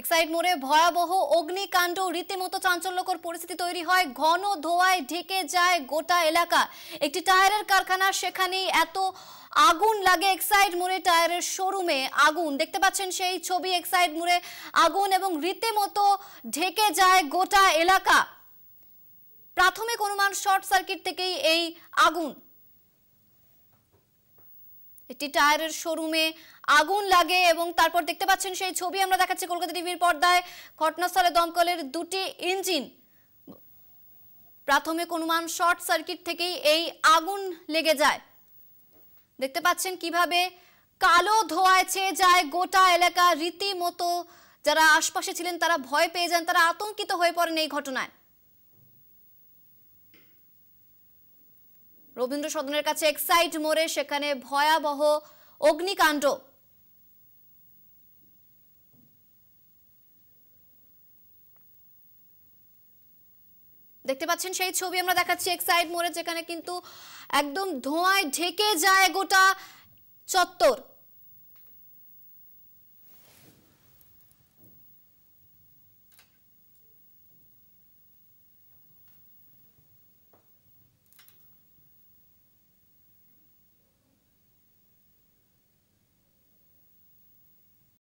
Exide মোড়ে ভয়াবহ অগ্নিকাণ্ড রীতিমতো চাঞ্চল্যকর পরিস্থিতি তৈরি হয় ঘন ধোয়ায় ঢেকে যায় গোটা এলাকা একটি টায়ারের কারখানা সেখানেই এত আগুন লাগে এক্সাইড মোড়ে টায়ারের শোরুমে আগুন দেখতে পাচ্ছেন সেই ছবি এক্সাইড মোড়ে আগুন এবং রীতিমতো ঢেকে যায় গোটা এলাকা প্রাথমিক অনুমান শর্ট সার্কিট থেকেই এই আগুন একটি টায়ারের শোরুমে আগুন লাগে এবং তারপর দেখতে পাচ্ছেন সেই ছবি আমরা দেখাচ্ছি কলকাতা টিভির পর্দায় ঘটনাস্থলে দমকলের দুটি ইঞ্জিন প্রাথমিক অনুমান শর্ট সার্কিট থেকেই এই আগুন লেগে যায় দেখতে পাচ্ছেন কিভাবে কালো ধোঁয়ায় চেয়ে যায় গোটা এলাকা রীতিমতো যারা আশপাশে ছিলেন তারা ভয় পেয়ে যান তারা আতঙ্কিত হয়ে পড়েন এই ঘটনায় রবীন্দ্র সদনের কাছে এক্সাইট মোড়ে সেখানে ভয়াবহ অগ্নিকাণ্ড দেখতে পাচ্ছেন সেই ছবি আমরা দেখাচ্ছি এক্সাইড মোড়ে যেখানে কিন্তু একদম ধোঁয়ায় ঢেকে যায় গোটা চত্বর